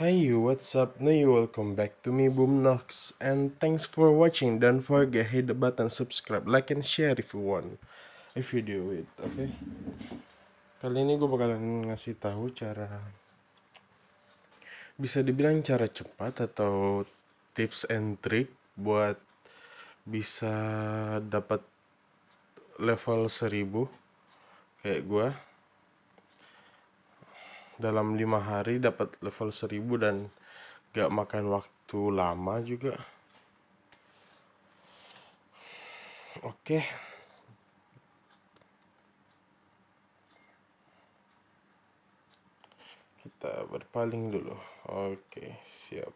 Hey, what's up? Now welcome back to me, Boom Nox. and thanks for watching. Don't forget hit the button, subscribe, like, and share if you want. If you do it, okay? Kali ini gue bakalan ngasih tahu cara, bisa dibilang cara cepat atau tips and trick buat bisa dapat level seribu kayak gue dalam lima hari dapat level 1000 dan gak makan waktu lama juga oke kita berpaling dulu oke siap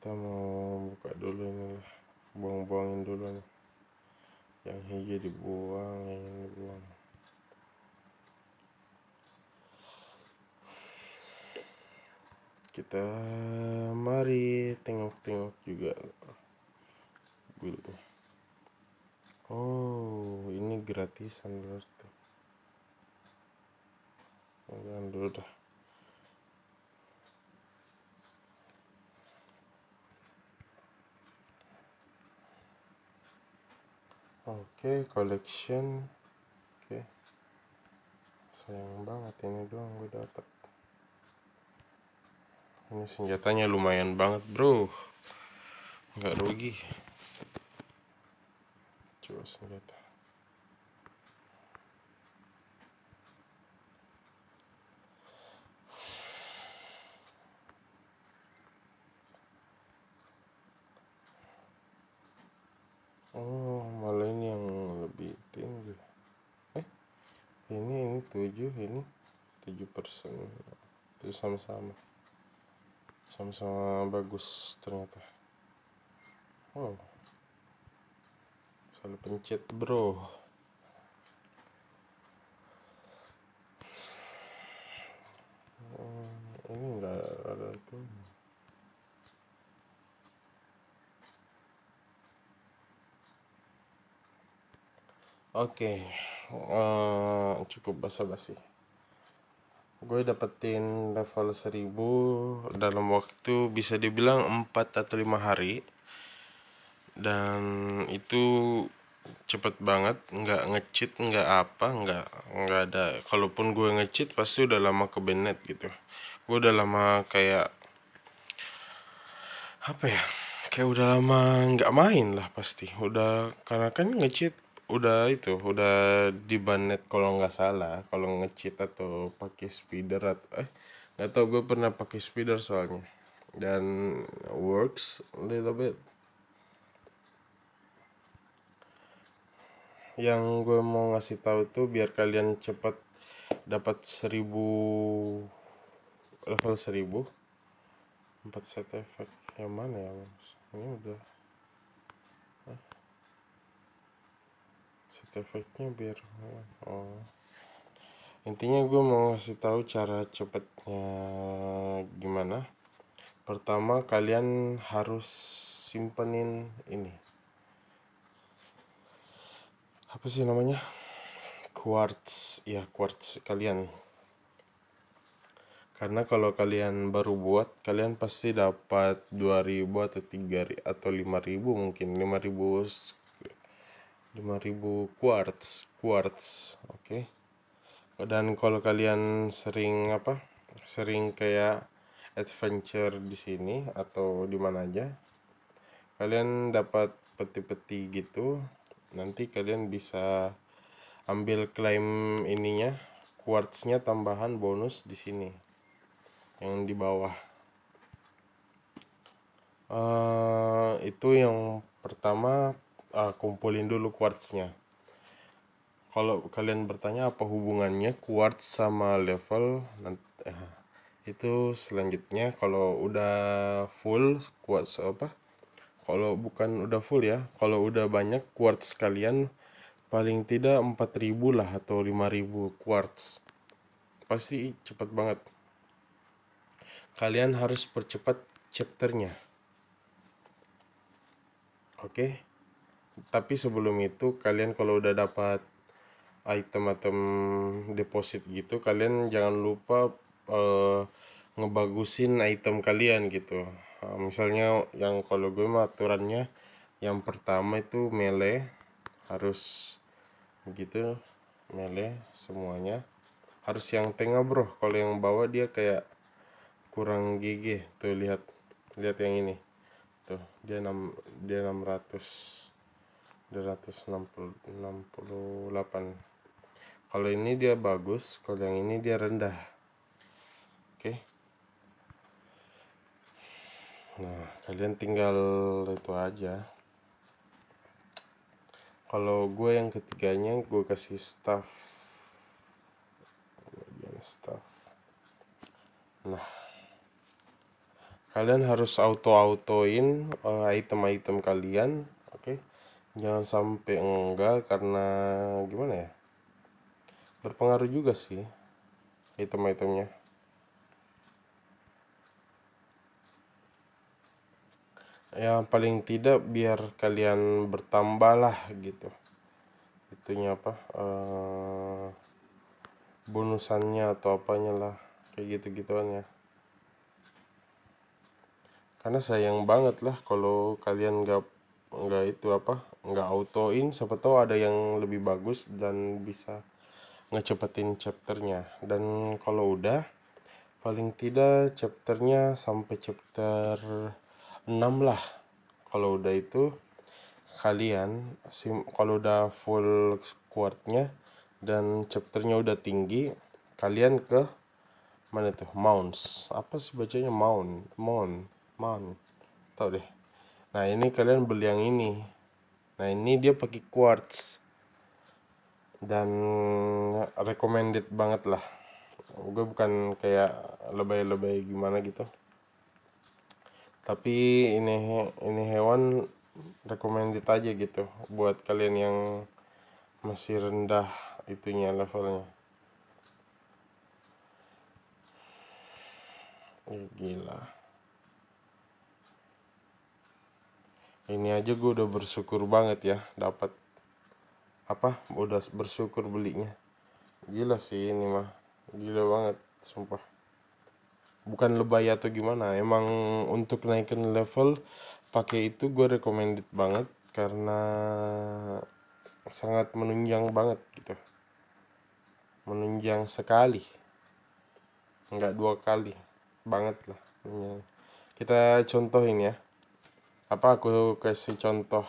kita mau buka dulu ini buang-buangin dulu nih yang hijau dibuang yang ini dibuang kita mari tengok-tengok juga buildnya oh ini gratisan berarti jangan Oke, collection. Oke. Sayang banget ini doang gue dapat ini senjatanya lumayan banget bro nggak rugi coba senjata Oh, malah ini yang lebih tinggi. Eh, ini ini tujuh ini tujuh persen. Itu sama-sama sama-sama bagus ternyata oh selalu pencet bro oh, ini enggak ada itu Oke, okay. uh, eh, cukup basa-basi gue dapetin level 1000 dalam waktu bisa dibilang 4 atau 5 hari dan itu cepet banget nggak ngecit nggak apa nggak nggak ada kalaupun gue ngecit pasti udah lama ke benet gitu gue udah lama kayak apa ya kayak udah lama nggak main lah pasti udah karena kan ngecit udah itu udah di banet kalau nggak salah kalau ngecit atau pakai speeder atau eh nggak tau gue pernah pakai speeder soalnya dan works a little bit yang gue mau ngasih tahu tuh biar kalian cepat dapat seribu level seribu empat set efek yang mana ya ini udah efeknya biar oh intinya gue mau kasih tahu cara cepetnya gimana pertama kalian harus simpenin ini apa sih namanya quartz ya quartz kalian karena kalau kalian baru buat kalian pasti dapat 2000 atau 3000 atau 5000 mungkin 5000 5000 quartz quartz oke okay. dan kalau kalian sering apa sering kayak adventure di sini atau di mana aja kalian dapat peti-peti gitu nanti kalian bisa ambil klaim ininya quartznya tambahan bonus di sini yang di bawah uh, itu yang pertama uh, kumpulin dulu quartz-nya. kalau kalian bertanya apa hubungannya quartz sama level nanti, eh, itu selanjutnya kalau udah full quartz apa kalau bukan udah full ya kalau udah banyak quartz kalian paling tidak 4000 lah atau 5000 quartz pasti cepat banget kalian harus percepat chapternya oke okay? tapi sebelum itu kalian kalau udah dapat item-item deposit gitu kalian jangan lupa uh, ngebagusin item kalian gitu uh, misalnya yang kalau gue mah aturannya yang pertama itu mele harus gitu mele semuanya harus yang tengah bro kalau yang bawah dia kayak kurang gigih tuh lihat lihat yang ini tuh dia enam dia enam ratus 268 kalau ini dia bagus kalau yang ini dia rendah oke okay. nah kalian tinggal itu aja kalau gue yang ketiganya gue kasih staff bagian staff nah kalian harus auto-autoin eh, item-item kalian jangan sampai enggak karena gimana ya berpengaruh juga sih item-itemnya ya paling tidak biar kalian bertambah lah gitu itunya apa uh, bonusannya atau apanya lah kayak gitu gituan ya karena sayang banget lah kalau kalian nggak nggak itu apa nggak autoin siapa tahu ada yang lebih bagus dan bisa ngecepetin chapternya dan kalau udah paling tidak chapternya sampai chapter 6 lah kalau udah itu kalian sim kalau udah full kuartnya dan chapternya udah tinggi kalian ke mana tuh mounts apa sih bacanya mount mount mount tau deh nah ini kalian beli yang ini nah ini dia pakai quartz dan recommended banget lah gue bukan kayak lebay-lebay gimana gitu tapi ini ini hewan recommended aja gitu buat kalian yang masih rendah itunya levelnya eh, gila ini aja gue udah bersyukur banget ya dapat apa udah bersyukur belinya gila sih ini mah gila banget sumpah bukan lebay atau gimana emang untuk naikin level pakai itu gue recommended banget karena sangat menunjang banget gitu menunjang sekali nggak dua kali banget lah iya. kita contohin ya apa aku kasih contoh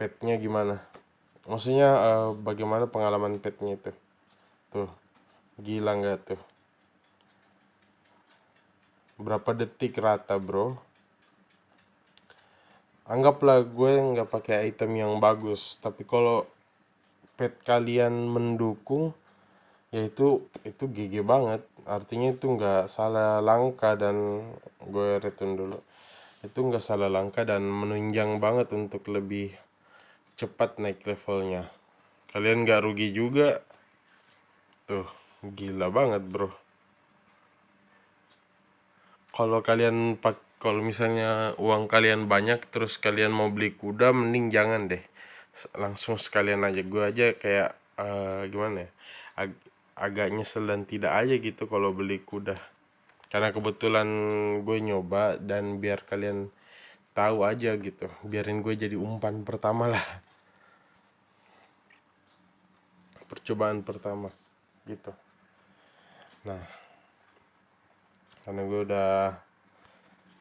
petnya gimana maksudnya uh, bagaimana pengalaman petnya itu tuh gila nggak tuh berapa detik rata bro anggaplah gue nggak pakai item yang bagus tapi kalau pet kalian mendukung yaitu itu gigi banget artinya itu nggak salah langkah dan gue return dulu itu nggak salah langkah dan menunjang banget untuk lebih cepat naik levelnya kalian nggak rugi juga tuh gila banget bro kalau kalian pak kalau misalnya uang kalian banyak terus kalian mau beli kuda mending jangan deh langsung sekalian aja gue aja kayak uh, gimana ya Ag agak nyesel dan tidak aja gitu kalau beli kuda karena kebetulan gue nyoba dan biar kalian tahu aja gitu biarin gue jadi umpan pertama lah percobaan pertama gitu nah karena gue udah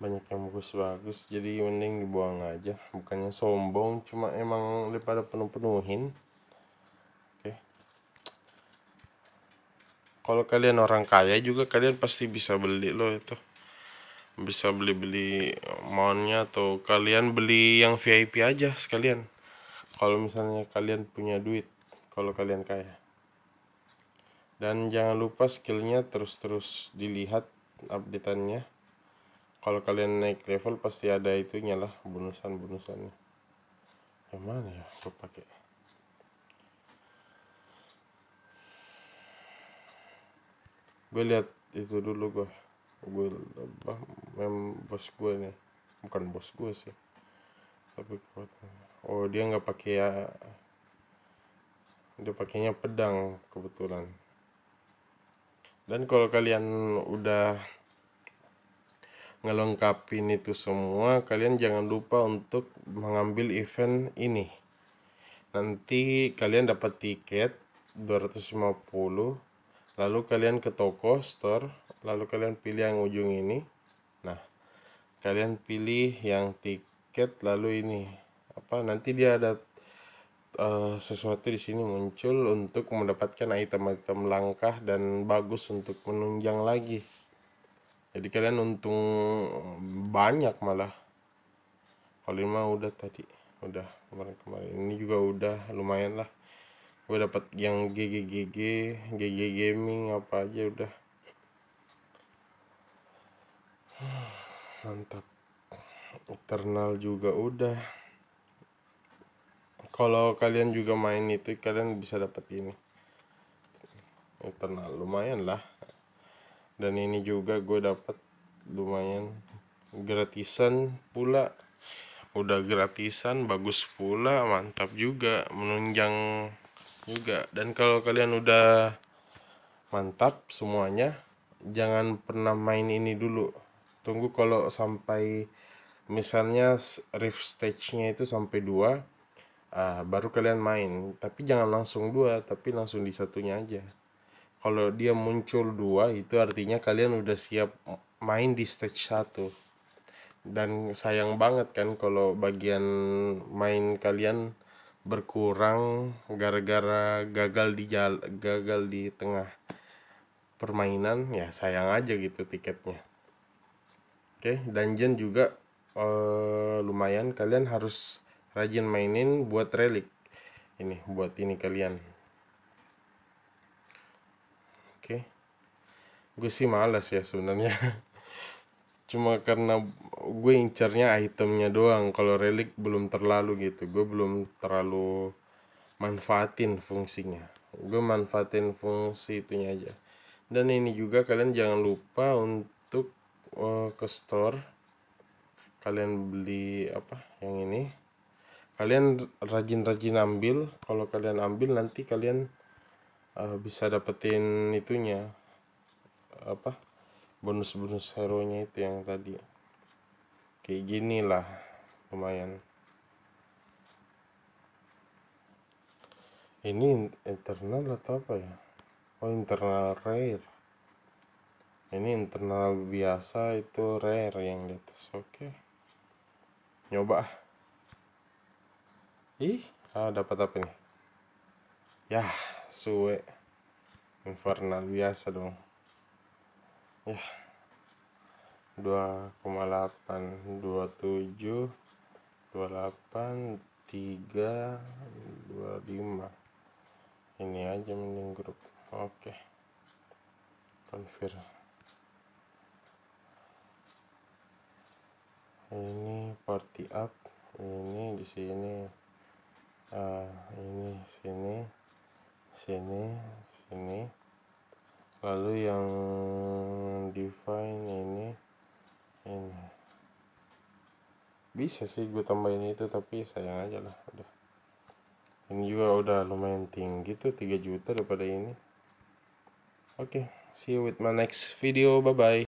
banyak yang bagus-bagus jadi mending dibuang aja bukannya sombong cuma emang daripada penuh-penuhin kalau kalian orang kaya juga kalian pasti bisa beli loh itu bisa beli-beli mountnya atau kalian beli yang VIP aja sekalian kalau misalnya kalian punya duit kalau kalian kaya dan jangan lupa skillnya terus-terus dilihat updateannya kalau kalian naik level pasti ada itunya lah bonusan-bonusannya yang mana ya aku pakai gue lihat itu dulu gue gue apa mem bos gue nih bukan bos gue sih tapi oh dia nggak pakai ya dia pakainya pedang kebetulan dan kalau kalian udah ngelengkapin itu semua kalian jangan lupa untuk mengambil event ini nanti kalian dapat tiket 250 lalu kalian ke toko store lalu kalian pilih yang ujung ini nah kalian pilih yang tiket lalu ini apa nanti dia ada uh, sesuatu di sini muncul untuk mendapatkan item-item langkah dan bagus untuk menunjang lagi jadi kalian untung banyak malah kalau udah tadi udah kemarin-kemarin ini juga udah lumayan lah gue dapat yang GGGG GG gaming apa aja udah mantap internal juga udah kalau kalian juga main itu kalian bisa dapat ini internal lumayan lah dan ini juga gue dapat lumayan gratisan pula udah gratisan bagus pula mantap juga menunjang juga dan kalau kalian udah mantap semuanya jangan pernah main ini dulu tunggu kalau sampai misalnya riff stage-nya itu sampai dua uh, baru kalian main tapi jangan langsung dua tapi langsung di satunya aja kalau dia muncul dua itu artinya kalian udah siap main di stage satu dan sayang banget kan kalau bagian main kalian berkurang gara-gara gagal di jala, gagal di tengah permainan ya sayang aja gitu tiketnya oke okay, dungeon juga uh, lumayan kalian harus rajin mainin buat relik ini buat ini kalian oke okay. gue sih malas ya sebenarnya cuma karena gue incernya itemnya doang kalau relik belum terlalu gitu gue belum terlalu manfaatin fungsinya gue manfaatin fungsi itunya aja dan ini juga kalian jangan lupa untuk uh, ke store kalian beli apa yang ini kalian rajin-rajin ambil kalau kalian ambil nanti kalian uh, bisa dapetin itunya apa bonus-bonus hero nya itu yang tadi kayak gini lah lumayan ini internal atau apa ya oh internal rare ini internal biasa itu rare yang di atas oke okay. nyoba ah. ih ah, dapat apa nih ya suwe infernal biasa dong ya dua delapan 28 3 25 ini aja mending grup oke okay. confirm ini party up ini di sini uh, ini sini sini sini lalu yang define ini ini hmm. bisa sih gue tambahin itu tapi sayang aja lah udah ini juga udah lumayan tinggi tuh 3 juta daripada ini oke okay, see you with my next video bye bye